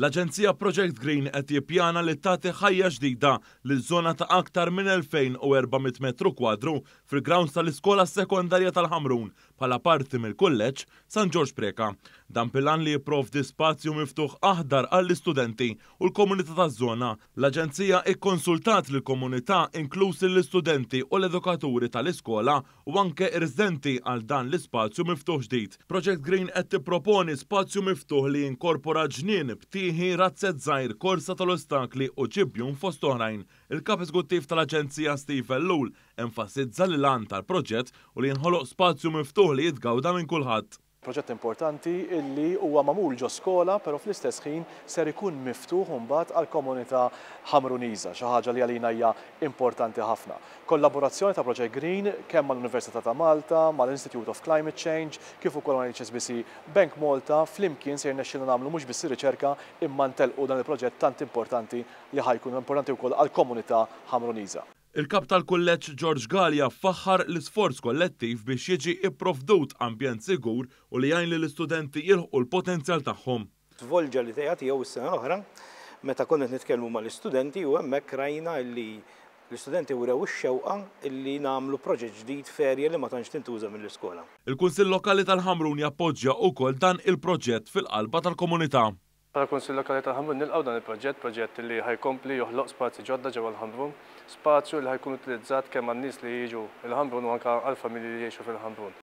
L-Aġenzija Project Green qed jippjana li tagħti ħajja ġdida lil żona ta' aktar minn 2400 metru kwadru fil-grounds tal-Iskola Sekondarja tal-Ħamrun bħala parti mill-Kulleġġ San George Preka. Dan pilan li jipprovdi spazju miftuħ aħdar għall-istudenti u l-komunità taż-żona. L-Aġenzija ikkonsultat lill komunità inklusi l-istudenti u l-edukaturi tal-iskola u anke irżenti għal dan l-ispazju miftuħ ġdid. Project Green qed tipproponi spazju miftuħ li jinkorpora ġnien btieħi razzet żgħir korsa tal-ostakli u ċibjun fost oħrajn. Il-kap eżguttiv tal-Aġenzija Stephen Lul enfasizza l-lan tal-proġett u li jinħoloq spazju miftuħ li jitgawda minn kulħadd. Proġett importanti illi huwa mamul ġo skola, pero fl-istess ħin ser ikun miftuħ mbagħad għal komunità ħamruniża, xi ħaġa li għalina hija importanti ħafna. Kollaborazzjoni ta' Proġett Green kemm mal-Università ta' Malta, mal-Institute of Climate Change, kif ukoll mal-HSBC Bank Malta, flimkien se jirnexxilna nagħmlu mhux biss riċerka imma ntelqu dan il-proġett tant importanti li ħajkun importanti wkoll għal komunità ħamruniża. Il-kap tal-kulleġġ George Gallia faħħar l-isforz kollettiv biex jiġi ipprovdut ambjent sigur u li jgħin li l-istudenti jilħu l-potenzjal tagħhom. Tvolġa li tejati jew is-sena l-oħra, meta konna nitkellmu mal-istudenti u hemmhekk rajna li l-istudenti wrew ix-xewqa li nagħmlu proġett ġdid ferja li ma tantx tintuża mill-iskola. Il-Kunsill Lokali tal-Ħamrun jappoġġja wkoll dan il-proġett fil-qalba tal-komunità. Għal konsil lokali ta' ħamrun nilqaw dan il-proġett, proġett li ħajkompli joħloq spazju ġodda ġewwa l-ħamrun, spazju li ħajkun utilizzat kemm għan-nies li jiġu l ħamrun u anke għall-familji li jgħixu fil-ħamrun.